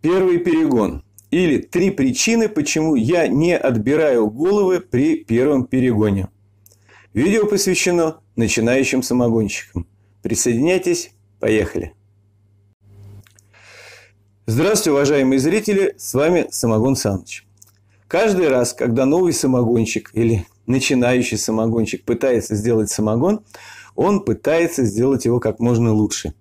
Первый перегон. Или три причины, почему я не отбираю головы при первом перегоне. Видео посвящено начинающим самогонщикам. Присоединяйтесь, поехали. Здравствуйте, уважаемые зрители, с вами Самогон Саныч. Каждый раз, когда новый самогонщик или начинающий самогонщик пытается сделать самогон, он пытается сделать его как можно лучше.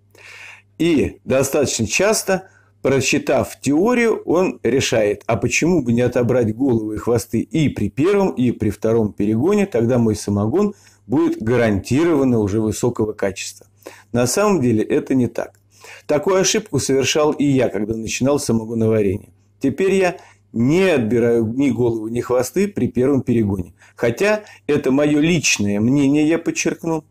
И достаточно часто – просчитав теорию, он решает, а почему бы не отобрать головы и хвосты и при первом, и при втором перегоне, тогда мой самогон будет гарантированно уже высокого качества. На самом деле это не так. Такую ошибку совершал и я, когда начинал самогоноварение. Теперь я не отбираю ни головы, ни хвосты при первом перегоне. Хотя это мое личное мнение, я подчеркну.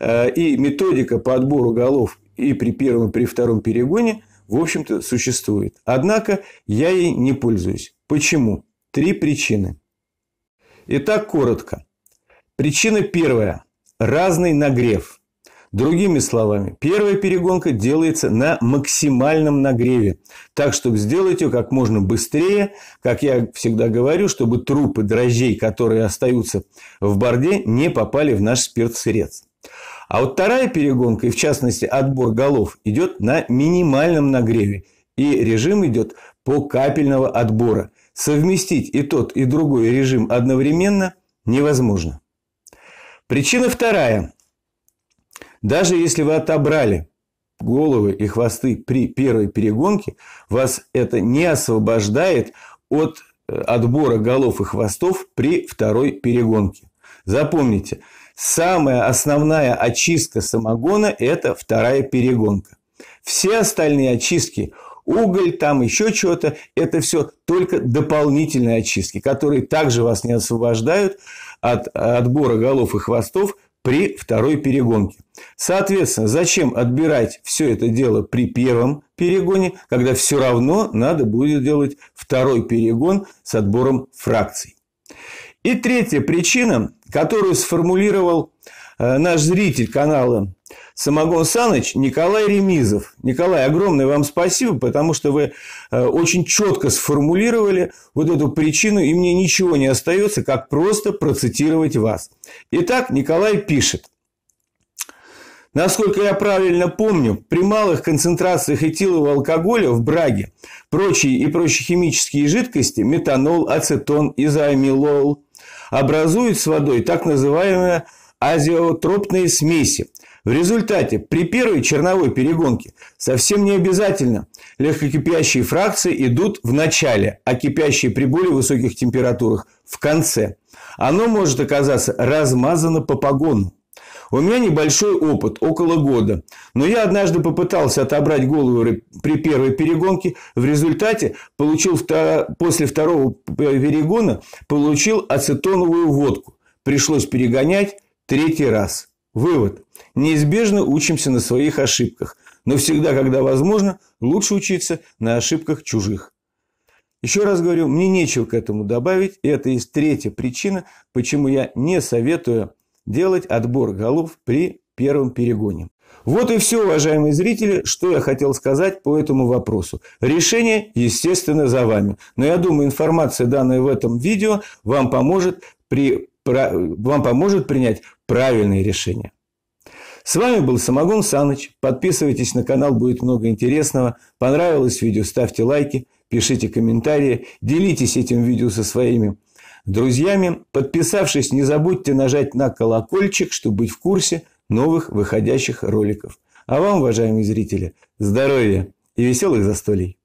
Э, и методика по отбору голов и при первом, и при втором перегоне в общем-то, существует. Однако я ей не пользуюсь. Почему? Три причины. Итак, коротко. Причина первая. Разный нагрев. Другими словами, первая перегонка делается на максимальном нагреве, так чтобы сделать ее как можно быстрее, как я всегда говорю, чтобы трупы дрожжей, которые остаются в борде, не попали в наш спиртсредств. А вот вторая перегонка, и в частности отбор голов, идет на минимальном нагреве. И режим идет по капельного отбора. Совместить и тот, и другой режим одновременно невозможно. Причина вторая. Даже если вы отобрали головы и хвосты при первой перегонке, вас это не освобождает от э, отбора голов и хвостов при второй перегонке. Запомните, самая основная очистка самогона – это вторая перегонка. Все остальные очистки уголь, там еще что-то. Это все только дополнительные очистки, которые также вас не освобождают от отбора голов и хвостов при второй перегонке. Соответственно, зачем отбирать все это дело при первом перегоне, когда все равно надо будет делать второй перегон с отбором фракций. И третья причина, которую сформулировал э, наш зритель канала Самогон Саныч Николай Ремизов. Николай, огромное вам спасибо, потому что вы э, очень четко сформулировали вот эту причину, и мне ничего не остается, как просто процитировать вас. Итак, Николай пишет – Насколько я правильно помню, при малых концентрациях этилового алкоголя в браге, прочие и прочие химические жидкости, метанол, ацетон, изоамилол, образуют с водой так называемые азиотропные смеси. В результате при первой черновой перегонке совсем не обязательно легкокипящие фракции идут в начале, а кипящие при более высоких температурах в конце. Оно может оказаться размазано по погону. У меня небольшой опыт, около года. Но я однажды попытался отобрать голову при первой перегонке. В результате получил втор... после второго перегона получил ацетоновую водку. Пришлось перегонять третий раз. Вывод. Неизбежно учимся на своих ошибках. Но всегда, когда возможно, лучше учиться на ошибках чужих. Еще раз говорю, мне нечего к этому добавить. И это есть третья причина, почему я не советую делать отбор голов при первом перегоне. Вот и все, уважаемые зрители, что я хотел сказать по этому вопросу. Решение, естественно, за вами. Но я думаю, информация, данная в этом видео, вам поможет, при, вам поможет принять правильное решение. С вами был Самогон Саныч. Подписывайтесь на канал, будет много интересного. Понравилось видео, ставьте лайки, пишите комментарии, делитесь этим видео со своими друзьями. Подписавшись, не забудьте нажать на колокольчик, чтобы быть в курсе новых выходящих роликов. А вам, уважаемые зрители, здоровья и веселых застолий!